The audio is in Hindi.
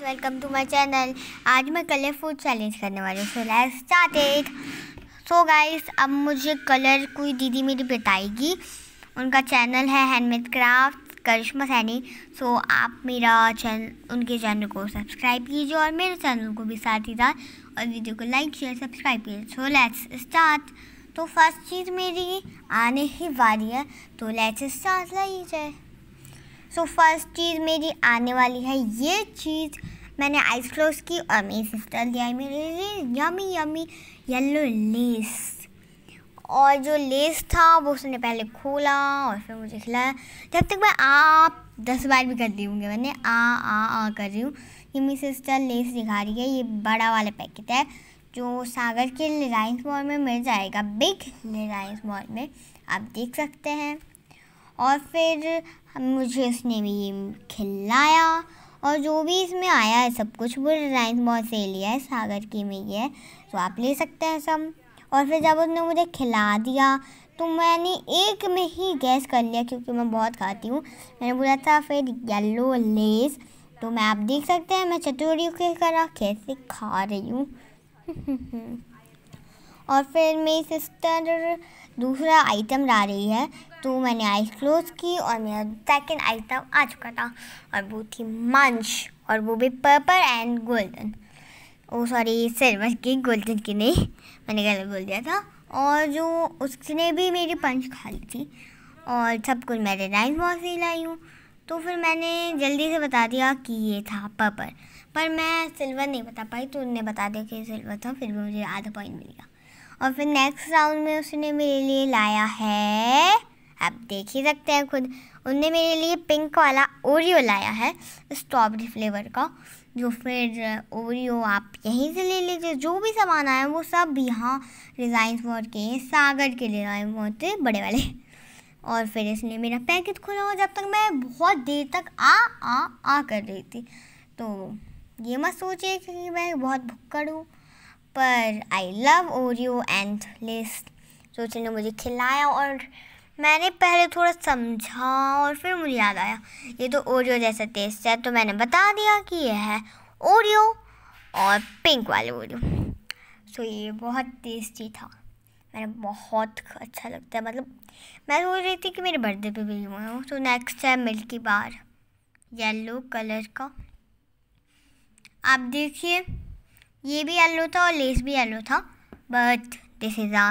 guys welcome to my channel आज मैं कलर फूड चैलेंज करने वाली हूँ so let's start it so guys अब मुझे कलर कोई दीदी मेरी बताएगी उनका चैनल है handmade craft Karishma Saini so आप मेरा चैनल उनके चैनल को सब्सक्राइब कीजिए और मेरे चैनल को भी साथ ही साथ और वीडियो को लाइक शेयर सब्सक्राइब कीजिए सो लेट्स स्टार्ट तो फर्स्ट चीज़ मेरी आने ही वाली है तो लेट्स स्टार्ट है सो फर्स्ट चीज़ मेरी आने वाली है ये चीज़ मैंने आइस क्लोज की और मेरी सिस्टर लिया है मेरे लिए यमी यमी येलो लेस और जो लेस था वो उसने पहले खोला और फिर मुझे खिलाया जब तक मैं आप दस बार भी कर दी होंगे मैंने आ आ आ कर रही हूँ ये मेरी सिस्टर लेस दिखा रही है ये बड़ा वाला पैकेट है जो सागर के रिलायंस मॉल में मिल जाएगा बिग रिलायंस मॉल में आप देख सकते हैं और फिर मुझे उसने भी खिलाया और जो भी इसमें आया है सब कुछ वो डिज़ाइन बहुत सही लिया है सागर की में ये है तो आप ले सकते हैं सब और फिर जब उसने मुझे खिला दिया तो मैंने एक में ही गैस कर लिया क्योंकि मैं बहुत खाती हूँ मैंने बोला था फिर येलो लेस तो मैं आप देख सकते हैं मैं चटोरी के करा कैसे खा रही हूँ और फिर मेरी सिस्टर दूसरा आइटम ला रही है तो मैंने आइस क्लोज की और मेरा सेकेंड आइटम आ चुका था और वो थी मंच और वो भी purple and golden oh sorry silver की गोल्डन की नहीं मैंने गलत बोल दिया था और जो उसने भी मेरी पंच खा ली थी और सब कुछ मैं रिलायंस मॉल ही लाई हूँ तो फिर मैंने जल्दी से बता दिया कि ये था पर्पल पर मैं सिल्वर नहीं बता पाई तो उनने बता दिया कि सिल्वर था फिर भी मुझे आधा पॉइंट मिल गया और फिर नेक्स्ट राउंड में उसने मेरे लिए लाया है आप देख ही सकते हैं खुद उनने मेरे लिए पिंक वाला ओरियो लाया है स्ट्रॉबेरी फ्लेवर का जो फिर ओरियो आप यहीं से ले लीजिए जो भी सामान आया वो सब यहाँ रिजाइन वॉर के सागर के रिजाइन वॉर थे बड़े वाले और फिर इसने मेरा पैकेट खोला और जब तक मैं बहुत देर तक आ आ आ कर रही थी तो ये मत सोचिए कि मैं बहुत भुक्कड़ हूँ पर I love Oreo and list सोचे उसने मुझे खिलाया और मैंने पहले थोड़ा समझा और फिर मुझे याद आया ये तो ओरियो जैसा टेस्ट है तो मैंने बता दिया कि यह है ओरियो और पिंक वाले ओरियो सो ये बहुत टेस्टी था मैंने बहुत अच्छा लगता है मतलब मैं सोच रही थी कि मेरे बर्थडे पे भी हुए हूँ तो नेक्स्ट है मिल्की बार येलो कलर का आप देखिए ये भी येलो था और लेस भी येलो था बट दिस इज़ आ